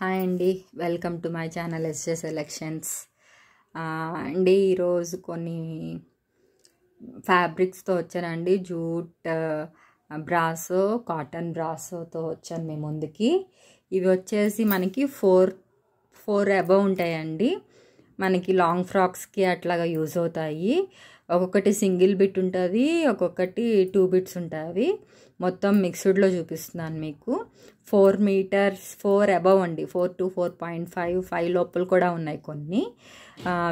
hi అండి welcome to my channel SJ selections అండి ఈరోజు కొన్ని ఫ్యాబ్రిక్స్తో వచ్చానండి జూట్ బ్రాసో కాటన్ బ్రాసోతో వచ్చాను మేము ముందుకి ఇవి వచ్చేసి మనకి ఫోర్ ఫోర్ అబవ్ ఉంటాయండి మనకి లాంగ్ ఫ్రాక్స్కి అట్లాగా యూజ్ అవుతాయి ఒక్కొక్కటి సింగిల్ బిట్ ఉంటుంది ఒక్కొక్కటి టూ బిట్స్ ఉంటాయి మొత్తం మిక్స్డ్లో చూపిస్తున్నాను మీకు ఫోర్ మీటర్స్ ఫోర్ అబవ్ అండి four to four point five five లోపల కూడా ఉన్నాయి కొన్ని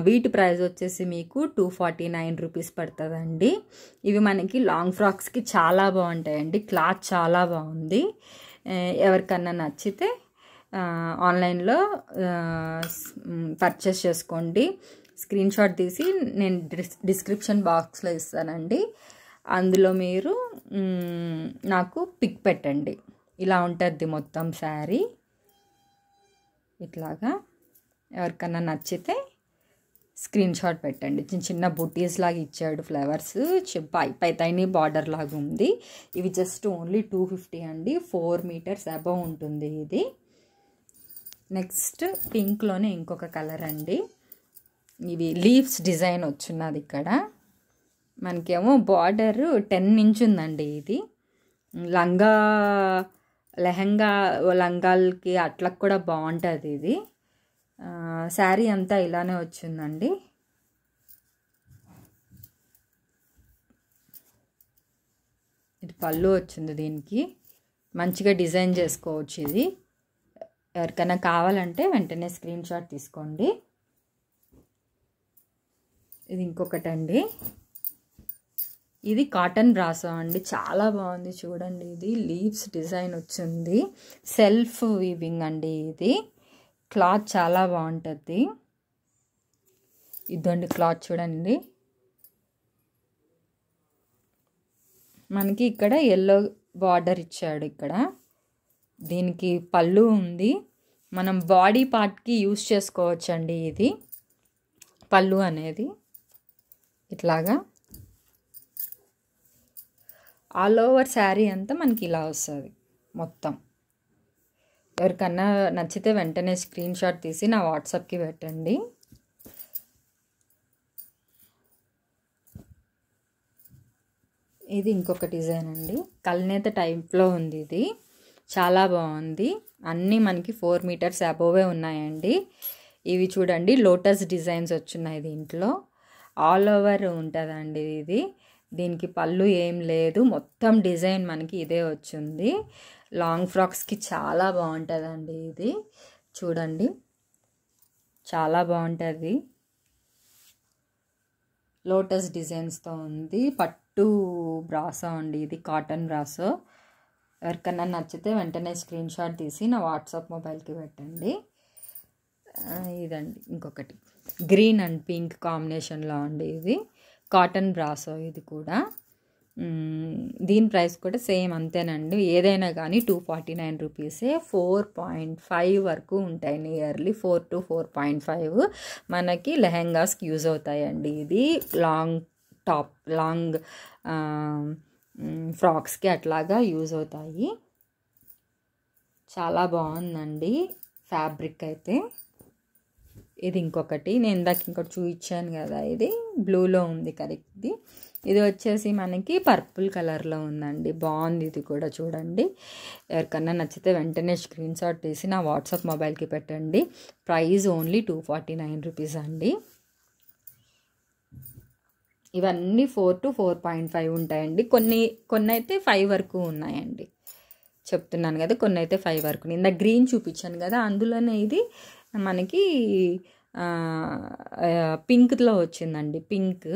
వీటి ప్రైస్ వచ్చేసి మీకు టూ ఫార్టీ నైన్ రూపీస్ పడుతుందండి ఇవి మనకి లాంగ్ ఫ్రాక్స్కి చాలా బాగుంటాయండి క్లాత్ చాలా బాగుంది ఎవరికన్నా నచ్చితే ఆన్లైన్లో పర్చేస్ చేసుకోండి స్క్రీన్ షాట్ తీసి నేను డిస్క్రిప్షన్ బాక్స్లో ఇస్తానండి అందులో మీరు నాకు పిక్ పెట్టండి ఇలా ఉంటుంది మొత్తం శారీ ఇట్లాగా ఎవరికన్నా నచ్చితే స్క్రీన్ షాట్ పెట్టండి చిన్న చిన్న బుటీస్ లాగా ఇచ్చాడు ఫ్లవర్స్ పై పైతైని బార్డర్ లాగా ఉంది ఇవి జస్ట్ ఓన్లీ టూ ఫిఫ్టీ అండి ఫోర్ మీటర్స్ అబవ్ ఉంటుంది ఇది నెక్స్ట్ పింక్లోనే ఇంకొక కలర్ అండి ఇవి లీవ్స్ డిజైన్ వచ్చిన్నది ఇక్కడ మనకేమో బార్డర్ టెన్ ఇంచ్ ఉందండి ఇది లంగా లెహంగా లంగాలకి అట్లకు కూడా బాగుంటుంది ఇది శారీ అంతా ఇలానే వచ్చిందండి ఇది పళ్ళు వచ్చింది దీనికి మంచిగా డిజైన్ చేసుకోవచ్చు ఇది ఎవరికైనా కావాలంటే వెంటనే స్క్రీన్ షాట్ తీసుకోండి ఇది ఇంకొకటి అండి ఇది కాటన్ రాసా అండి చాలా బాగుంది చూడండి ఇది లీవ్స్ డిజైన్ వచ్చింది సెల్ఫ్ వీవింగ్ అండి ఇది క్లాత్ చాలా బాగుంటుంది ఇదండి క్లాత్ చూడండి మనకి ఇక్కడ ఎల్లో బార్డర్ ఇచ్చాడు ఇక్కడ దీనికి పళ్ళు ఉంది మనం బాడీ పార్ట్కి యూస్ చేసుకోవచ్చండి ఇది పళ్ళు అనేది ఇట్లాగా ఆల్ ఓవర్ శారీ అంతా మనకి ఇలా వస్తుంది మొత్తం ఎవరికన్నా నచ్చితే వెంటనే స్క్రీన్ షాట్ తీసి నా వాట్సాప్కి పెట్టండి ఇది ఇంకొక డిజైన్ అండి కల్నేత టైప్లో ఉంది ఇది చాలా బాగుంది అన్నీ మనకి ఫోర్ మీటర్స్ అబోవే ఉన్నాయండి ఇవి చూడండి లోటస్ డిజైన్స్ వచ్చున్నాయి దీంట్లో ఆల్ ఓవర్ ఉంటుందండి ఇది దీనికి పళ్ళు ఏం లేదు మొత్తం డిజైన్ మనకి ఇదే వచ్చింది లాంగ్ ఫ్రాక్స్కి చాలా బాగుంటుందండి ఇది చూడండి చాలా బాగుంటుంది లోటస్ డిజైన్స్తో ఉంది పట్టు బ్రాసో అండి ఇది కాటన్ బ్రాసో ఎవరికన్నా నచ్చితే వెంటనే స్క్రీన్షాట్ తీసి నా వాట్సాప్ మొబైల్కి పెట్టండి ఇదండి ఇంకొకటి గ్రీన్ అండ్ పింక్ కాంబినేషన్లో అండి ఇది కాటన్ బ్రాసో ఇది కూడా దీని ప్రైస్ కూడా సేమ్ అంతేనండి ఏదైనా కానీ టూ ఫార్టీ నైన్ రూపీసే ఫోర్ పాయింట్ ఫైవ్ వరకు ఉంటాయి nearly four to four point five మనకి లెహెంగాస్కి యూజ్ అవుతాయండి ఇది లాంగ్ టాప్ లాంగ్ ఫ్రాక్స్కి అట్లాగా యూజ్ అవుతాయి చాలా బాగుందండి ఫ్యాబ్రిక్ అయితే ఇది ఇంకొకటి నేను ఇందాక ఇంకోటి చూపించాను కదా ఇది బ్లూలో ఉంది కరెక్ట్ది ఇది వచ్చేసి మనకి పర్పుల్ కలర్లో ఉందండి బాగుంది ఇది కూడా చూడండి ఎవరికన్నా నచ్చితే వెంటనే స్క్రీన్ షాట్ తీసి నా వాట్సాప్ మొబైల్కి పెట్టండి price only two forty nine rupees అండి ఇవన్నీ four to four point five ఉంటాయండి కొన్ని కొన్ని అయితే ఫైవ్ వరకు ఉన్నాయండి చెప్తున్నాను కదా కొన్ని అయితే ఫైవ్ వరకు నేను గ్రీన్ చూపించాను కదా అందులోనే ఇది మనకి పింక్లో వచ్చిందండి పింక్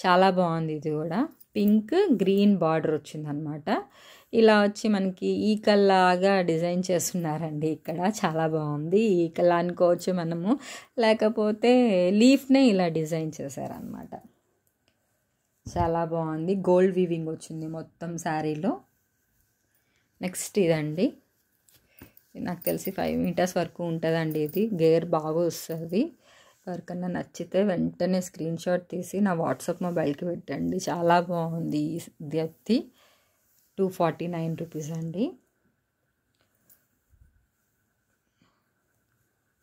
చాలా బాగుంది ఇది కూడా పింక్ గ్రీన్ బార్డర్ వచ్చిందనమాట ఇలా వచ్చి మనకి ఈకల్లాగా డిజైన్ చేస్తున్నారండి ఇక్కడ చాలా బాగుంది ఈకల్లా అనుకోవచ్చు మనము లేకపోతే లీఫ్నే ఇలా డిజైన్ చేశారనమాట చాలా బాగుంది గోల్డ్ వీవింగ్ వచ్చింది మొత్తం శారీలో నెక్స్ట్ ఇదండి నాకు తెలిసి ఫైవ్ మీటర్స్ వరకు ఉంటుందండి ఇది గేర్ బాగా వస్తుంది ఎవరికన్నా నచ్చితే వెంటనే స్క్రీన్ షాట్ తీసి నా వాట్సాప్ మొబైల్కి పెట్టండి చాలా బాగుంది ఈ దత్తి టూ ఫార్టీ నైన్ రూపీస్ అండి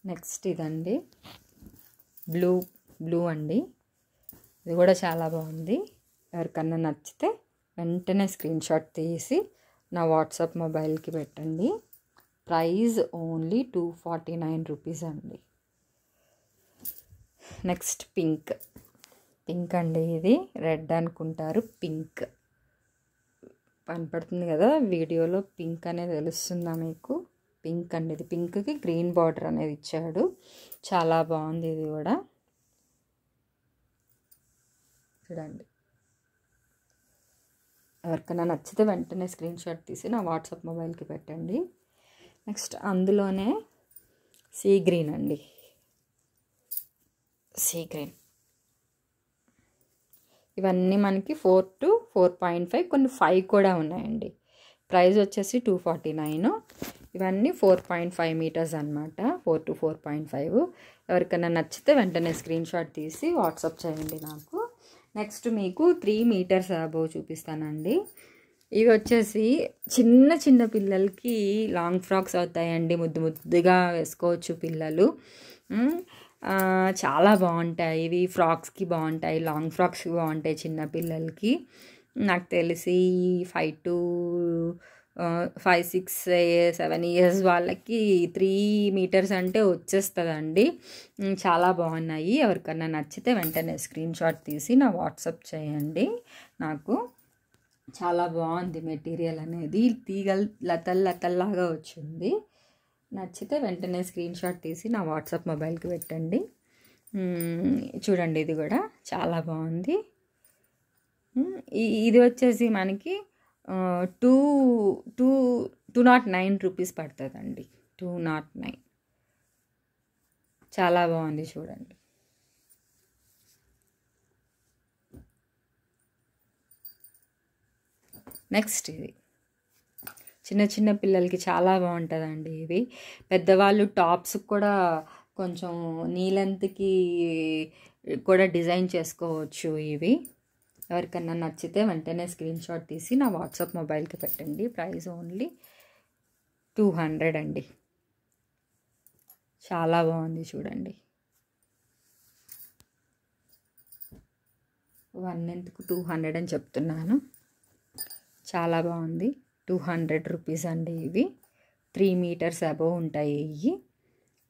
నెక్స్ట్ ఇదండి బ్లూ బ్లూ అండి ఇది కూడా చాలా బాగుంది ఎవరికన్నా నచ్చితే వెంటనే స్క్రీన్ షాట్ తీసి నా వాట్సాప్ మొబైల్కి పెట్టండి price only two forty nine rupees అండి నెక్స్ట్ పింక్ పింక్ అండి ఇది రెడ్ అనుకుంటారు పింక్ కనపడుతుంది కదా వీడియోలో పింక్ అనేది తెలుస్తుందా మీకు పింక్ అండి ఇది పింక్కి గ్రీన్ బార్డర్ అనేది ఇచ్చాడు చాలా బాగుంది ఇది కూడా చూడండి ఎవరికైనా నచ్చితే వెంటనే స్క్రీన్ షాట్ తీసి నా వాట్సాప్ మొబైల్కి పెట్టండి నెక్స్ట్ అందులోనే సీ గ్రీన్ అండి సీ గ్రీన్ ఇవన్నీ మనకి four to four point five కొన్ని ఫైవ్ కూడా ఉన్నాయండి ప్రైస్ వచ్చేసి టూ ఫార్టీ నైన్ ఇవన్నీ ఫోర్ పాయింట్ ఫైవ్ మీటర్స్ అనమాట four to four point five ఎవరికైనా నచ్చితే వెంటనే స్క్రీన్ షాట్ తీసి వాట్సాప్ చేయండి నాకు నెక్స్ట్ మీకు త్రీ మీటర్స్ అబోవ్ చూపిస్తానండి ఇవి వచ్చేసి చిన్న చిన్న పిల్లలకి లాంగ్ ఫ్రాక్స్ అవుతాయండి ముద్దు ముద్దుగా వేసుకోవచ్చు పిల్లలు చాలా బాగుంటాయి ఇవి ఫ్రాక్స్కి బాగుంటాయి లాంగ్ ఫ్రాక్స్కి బాగుంటాయి చిన్న పిల్లలకి నాకు తెలిసి five to five six seven years వాళ్ళకి త్రీ మీటర్స్ అంటే వచ్చేస్తుందండి చాలా బాగున్నాయి ఎవరికన్నా నచ్చితే వెంటనే స్క్రీన్ షాట్ తీసి నా వాట్సప్ చేయండి నాకు చాలా బాగుంది మెటీరియల్ అనేది తీగల్ లతల్ లతల్లాగా వచ్చింది నచ్చితే వెంటనే స్క్రీన్ షాట్ తీసి నా వాట్సాప్ మొబైల్కి పెట్టండి చూడండి ఇది కూడా చాలా బాగుంది ఇది వచ్చేసి మనకి two two two nought nine rupees పడుతుందండి టూ నాట్ నైన్ చాలా బాగుంది చూడండి నెక్స్ట్ ఇది చిన్న చిన్న పిల్లలకి చాలా బాగుంటుందండి ఇవి పెద్దవాళ్ళు టాప్స్ కూడా కొంచెం నీలంతకి కూడా డిజైన్ చేసుకోవచ్చు ఇవి ఎవరికన్నా నచ్చితే వెంటనే స్క్రీన్ షాట్ తీసి నా వాట్సాప్ మొబైల్కి పెట్టండి ప్రైస్ ఓన్లీ టూ హండ్రెడ్ అండి చాలా బాగుంది చూడండి వన్ ఎంత్కు టూ హండ్రెడ్ అని చెప్తున్నాను చాలా బాగుంది టూ హండ్రెడ్ రూపీస్ అండి ఇవి త్రీ మీటర్స్ అబోవ్ ఉంటాయి ఇవి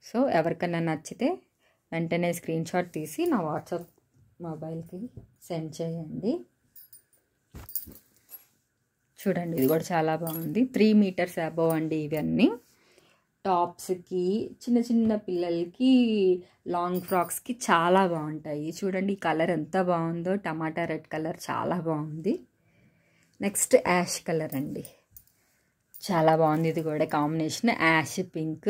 సో ఎవరికైనా నచ్చితే వెంటనే స్క్రీన్ షాట్ తీసి నా వాట్సాప్ మొబైల్కి సెండ్ చేయండి చూడండి ఇది కూడా చాలా బాగుంది త్రీ మీటర్స్ అబోవ్ అండి ఇవన్నీ టాప్స్కి చిన్న చిన్న పిల్లలకి లాంగ్ ఫ్రాక్స్కి చాలా బాగుంటాయి చూడండి ఈ కలర్ ఎంత బాగుందో టమాటా రెడ్ కలర్ చాలా బాగుంది నెక్స్ట్ యాష్ కలర్ అండి చాలా బాగుంది ఇది కూడా కాంబినేషన్ యాష్ పింక్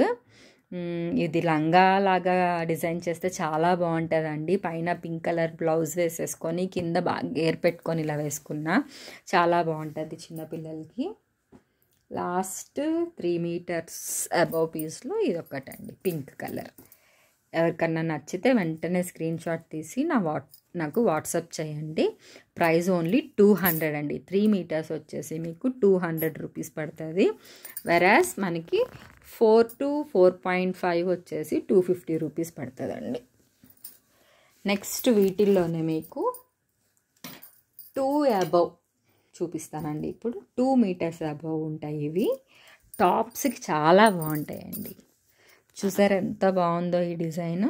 ఇది లంగా లాగా డిజైన్ చేస్తే చాలా బాగుంటుందండి పైన పింక్ కలర్ బ్లౌజ్ వేసేసుకొని కింద బాగా గేర్ పెట్టుకొని ఇలా వేసుకున్నా చాలా బాగుంటుంది చిన్నపిల్లలకి లాస్ట్ త్రీ మీటర్స్ అబౌవ్ పీస్లో ఇది ఒకటండి పింక్ కలర్ ఎవరికన్నా నచ్చితే వెంటనే స్క్రీన్ షాట్ తీసి నా వాట్ నాకు వాట్సాప్ చేయండి ప్రైస్ ఓన్లీ టూ హండ్రెడ్ అండి త్రీ మీటర్స్ వచ్చేసి మీకు టూ హండ్రెడ్ రూపీస్ పడుతుంది వెరాస్ మనకి four to four point five వచ్చేసి టూ ఫిఫ్టీ రూపీస్ పడుతుందండి నెక్స్ట్ వీటిల్లోనే మీకు టూ అబవ్ చూపిస్తానండి ఇప్పుడు టూ మీటర్స్ అబవ్ ఉంటాయి ఇవి టాప్స్కి చాలా బాగుంటాయండి చూసారు ఎంత బాగుందో ఈ డిజైన్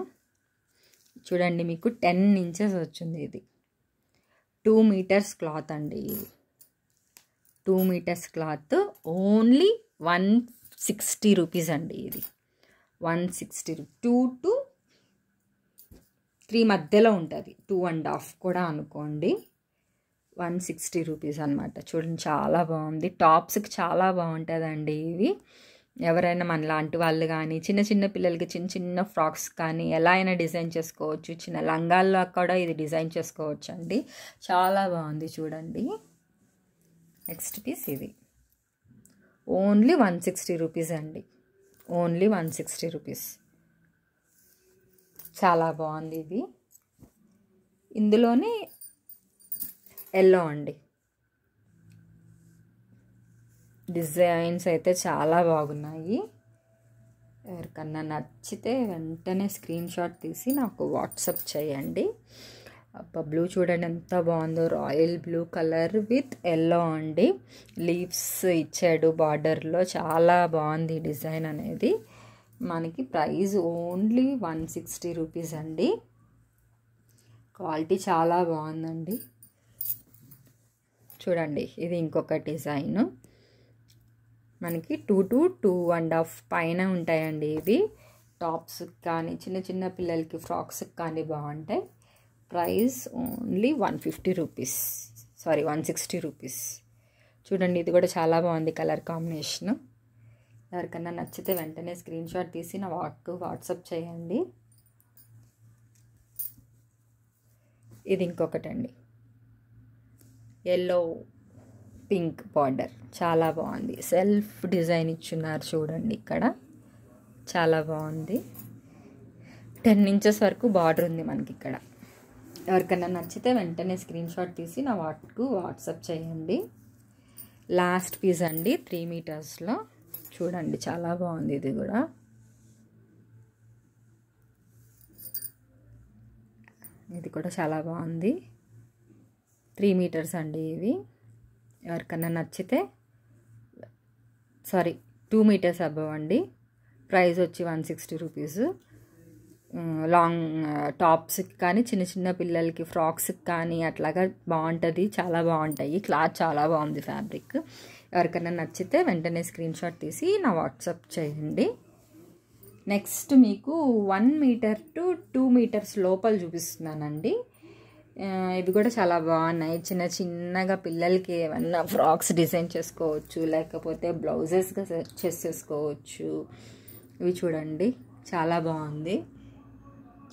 చూడండి మీకు టెన్ ఇంచెస్ వచ్చింది ఇది టూ మీటర్స్ క్లాత్ అండి ఇది two meters cloth only one sixty rupees అండి ఇది one sixty two to three మధ్యలో ఉంటుంది టూ అండ్ హాఫ్ కూడా అనుకోండి వన్ సిక్స్టీ రూపీస్ అనమాట చూడండి చాలా బాగుంది టాప్స్కి చాలా బాగుంటుందండి ఇవి ఎవరైనా మనలాంటి వాళ్ళు కానీ చిన్న చిన్న పిల్లలకి చిన్న చిన్న ఫ్రాక్స్ కానీ ఎలా అయినా డిజైన్ చేసుకోవచ్చు చిన్న లంగాల్లో కూడా ఇది డిజైన్ చేసుకోవచ్చు అండి చాలా బాగుంది చూడండి నెక్స్ట్ పీస్ ఇది ఓన్లీ వన్ సిక్స్టీ రూపీస్ అండి ఓన్లీ వన్ సిక్స్టీ రూపీస్ చాలా బాగుంది ఇది ఇందులోనే ఎల్లో అండి డిజైన్స్ అయితే చాలా బాగున్నాయి ఎవరికన్నా నచ్చితే వెంటనే స్క్రీన్ షాట్ తీసి నాకు వాట్సప్ చేయండి బ్లూ చూడండి ఎంత బాగుందో royal blue colour with yellow అండి లీవ్స్ ఇచ్చాడు బార్డర్లో చాలా బాగుంది డిజైన్ అనేది మనకి price only one sixty rupees అండి క్వాలిటీ చాలా బాగుందండి చూడండి ఇది ఇంకొక డిజైను మనకి two to two and half పైన ఉంటాయండి ఇవి టాప్స్కి కానీ చిన్న చిన్న పిల్లలకి ఫ్రాక్స్కి కానీ బాగుంటాయి price only one fifty rupees sorry one sixty rupees చూడండి ఇది కూడా చాలా బాగుంది కలర్ కాంబినేషను ఎవరికన్నా నచ్చితే వెంటనే స్క్రీన్ షాట్ తీసి నా వాక్ వాట్సప్ చేయండి ఇది ఇంకొకటండి ఎల్లో పింక్ బార్డర్ చాలా బాగుంది సెల్ఫ్ డిజైన్ ఇచ్చున్నారు చూడండి ఇక్కడ చాలా బాగుంది టెన్ ఇంచెస్ వరకు బార్డర్ ఉంది మనకి ఇక్కడ ఎవరికైనా నచ్చితే వెంటనే స్క్రీన్ షాట్ తీసి నా వాట్కు వాట్సప్ చేయండి లాస్ట్ పీస్ అండి త్రీ మీటర్స్లో చూడండి చాలా బాగుంది ఇది కూడా ఇది కూడా చాలా బాగుంది త్రీ మీటర్స్ అండి ఇవి ఎవరికన్నా నచ్చితే సారీ టూ మీటర్స్ అబవ్ అండి ప్రైస్ వచ్చి వన్ సిక్స్టీ రూపీస్ లాంగ్ టాప్స్కి కానీ చిన్న చిన్న పిల్లలకి ఫ్రాక్స్కి కానీ అట్లాగా బాగుంటుంది చాలా బాగుంటాయి క్లాత్ చాలా బాగుంది ఫ్యాబ్రిక్ ఎవరికైనా నచ్చితే వెంటనే స్క్రీన్ షాట్ తీసి నా వాట్సాప్ చేయండి నెక్స్ట్ మీకు one meter to two meters లోపల చూపిస్తున్నానండి ఇవి కూడా చాలా బాగున్నాయి చిన్న చిన్నగా పిల్లలకి ఏమన్నా ఫ్రాక్స్ డిజైన్ చేసుకోవచ్చు లేకపోతే బ్లౌజెస్గా చెస్ చేసుకోవచ్చు ఇవి చూడండి చాలా బాగుంది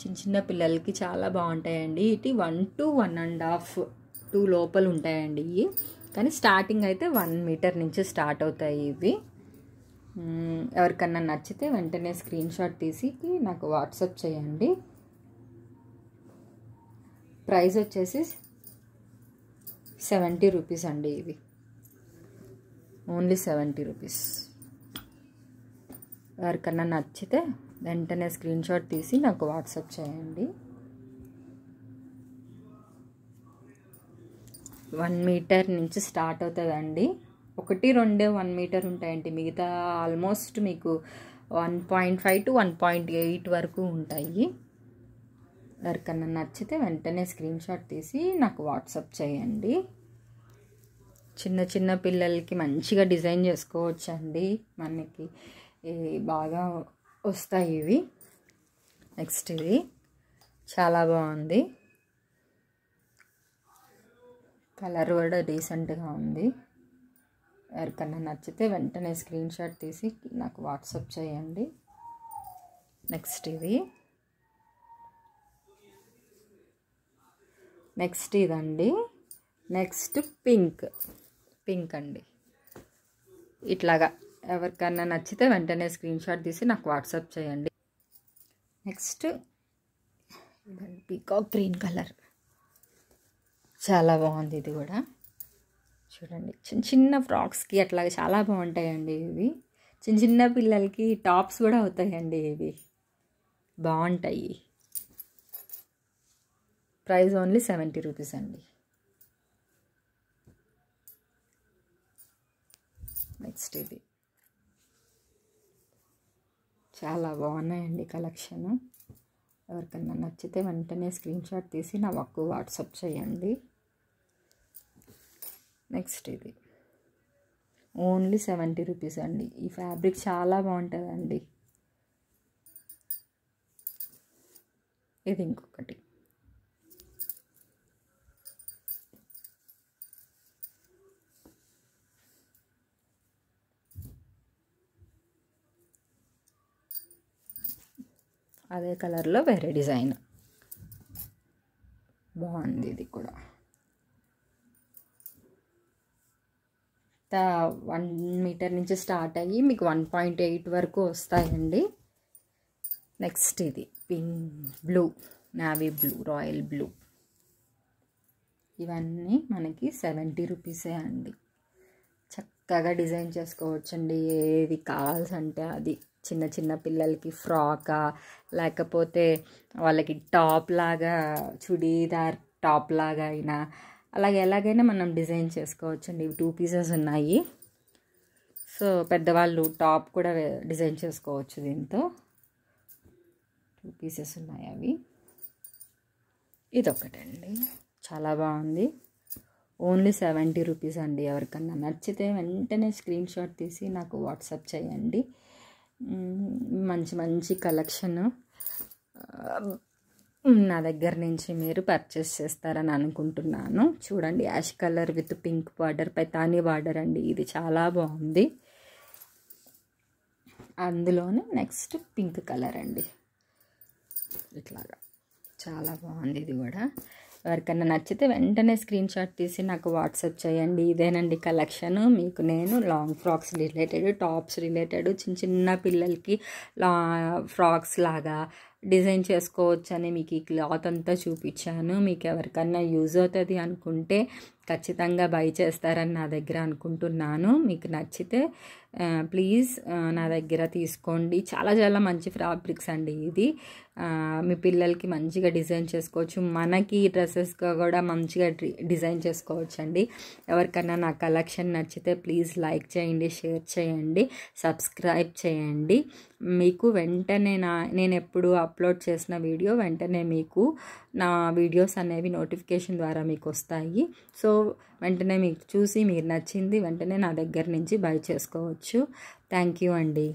చిన్న చిన్న పిల్లలకి చాలా బాగుంటాయండి ఇటు one to one and half two లోపల ఉంటాయండి ఇవి కానీ స్టార్టింగ్ అయితే వన్ మీటర్ నుంచి స్టార్ట్ అవుతాయి ఇవి ఎవరికన్నా నచ్చితే వెంటనే స్క్రీన్ షాట్ తీసి నాకు వాట్సాప్ చేయండి ప్రైస్ వచ్చేసి సెవెంటీ రూపీస్ అండి ఇవి ఓన్లీ సెవెంటీ రూపీస్ ఎవరికన్నా నచ్చితే వెంటనే స్క్రీన్ షాట్ తీసి నాకు వాట్సాప్ చేయండి వన్ మీటర్ నుంచి స్టార్ట్ అవుతుందండి ఒకటి రెండే వన్ మీటర్ ఉంటాయండి మిగతా ఆల్మోస్ట్ మీకు one point five to one point eight వరకు ఉంటాయి ఎవరికన్నా నచ్చితే వెంటనే స్క్రీన్ షాట్ తీసి నాకు వాట్సప్ చేయండి చిన్న చిన్న పిల్లలకి మంచిగా డిజైన్ చేసుకోవచ్చండి మనకి బాగా వస్తాయి ఇవి నెక్స్ట్ ఇది చాలా బాగుంది కలర్ కూడా డీసెంట్గా ఉంది ఎవరికన్నా నచ్చితే వెంటనే స్క్రీన్ షాట్ తీసి నాకు వాట్సప్ చేయండి నెక్స్ట్ ఇది నెక్స్ట్ ఇదండి నెక్స్ట్ పింక్ పింక్ అండి ఇట్లాగా ఎవరికన్నా నచ్చితే వెంటనే స్క్రీన్ షాట్ తీసి నాకు వాట్సాప్ చేయండి నెక్స్ట్ పీకాక్ గ్రీన్ కలర్ చాలా బాగుంది ఇది కూడా చూడండి చిన్న చిన్న ఫ్రాక్స్కి అట్లా చాలా బాగుంటాయండి ఇవి చిన్న చిన్న పిల్లలకి టాప్స్ కూడా అవుతాయండి ఇవి బాగుంటాయి ప్రైస్ ఓన్లీ సెవెంటీ రూపీస్ అండి నెక్స్ట్ ఇది చాలా బాగున్నాయండి కలెక్షన్ ఎవరికన్నా నచ్చితే వెంటనే స్క్రీన్షాట్ తీసి నా మాకు వాట్సప్ చేయండి నెక్స్ట్ ఇది ఓన్లీ సెవెంటీ రూపీస్ అండి ఈ ఫ్యాబ్రిక్ చాలా బాగుంటుందండి ఇది ఇంకొకటి అదే కలర్లో వేరే డిజైన్ బాగుంది ఇది కూడా వన్ మీటర్ నుంచి స్టార్ట్ అయ్యి మీకు వన్ పాయింట్ ఎయిట్ వరకు వస్తాయండి నెక్స్ట్ ఇది pink blue navy blue royal blue ఇవన్నీ మనకి సెవెంటీ రూపీసే అండి చక్కగా డిజైన్ చేసుకోవచ్చండి ఏది కావాల్సంటే అది చిన్న చిన్న పిల్లలకి ఫ్రాకా లేకపోతే వాళ్ళకి టాప్ లాగా చుడీదార్ టాప్ లాగా అయినా అలాగే ఎలాగైనా మనం డిజైన్ చేసుకోవచ్చు అండి ఇవి టూ పీసెస్ ఉన్నాయి సో పెద్దవాళ్ళు టాప్ కూడా డిజైన్ చేసుకోవచ్చు దీంతో టూ పీసెస్ ఉన్నాయి అవి ఇదొకటండి చాలా బాగుంది ఓన్లీ సెవెంటీ రూపీస్ అండి ఎవరికన్నా నచ్చితే వెంటనే స్క్రీన్ షాట్ తీసి నాకు వాట్సాప్ చేయండి మంచి మంచి కలెక్షను నా దగ్గర నుంచి మీరు పర్చేస్ చేస్తారని అనుకుంటున్నాను చూడండి ash colour with pink border Paithani border అండి ఇది చాలా బాగుంది అందులోనే నెక్స్ట్ పింక్ కలర్ అండి ఇట్లాగా చాలా బాగుంది ఇది కూడా ఎవరికైనా నచ్చితే వెంటనే స్క్రీన్ షాట్ తీసి నాకు వాట్సాప్ చేయండి ఇదేనండి కలెక్షన్ మీకు నేను long frocks related tops related చిన్న చిన్న పిల్లలకి లా ఫ్రాక్స్ లాగా డిజైన్ చేసుకోవచ్చని మీకు ఈ క్లాత్ అంతా చూపించాను మీకు ఎవరికన్నా యూజ్ అవుతుంది అనుకుంటే ఖచ్చితంగా బై చేస్తారని నా దగ్గర అనుకుంటున్నాను మీకు నచ్చితే ప్లీజ్ నా దగ్గర తీసుకోండి చాలా చాలా మంచి ఫ్యాబ్రిక్స్ అండి ఇది మీ పిల్లలకి మంచిగా డిజైన్ చేసుకోవచ్చు మనకి డ్రెస్సెస్గా కూడా మంచిగా డిజైన్ చేసుకోవచ్చు అండి ఎవరికైనా నా కలెక్షన్ నచ్చితే ప్లీజ్ లైక్ చేయండి షేర్ చేయండి సబ్స్క్రైబ్ చేయండి మీకు వెంటనే నా నేను ఎప్పుడు అప్లోడ్ చేసిన వీడియో వెంటనే మీకు నా వీడియోస్ అనేవి నోటిఫికేషన్ ద్వారా మీకు వస్తాయి సో వెంటనే మీకు చూసి మీరు నచ్చింది వెంటనే నా దగ్గర నుంచి బై చేసుకోవచ్చు థ్యాంక్ యూ అండి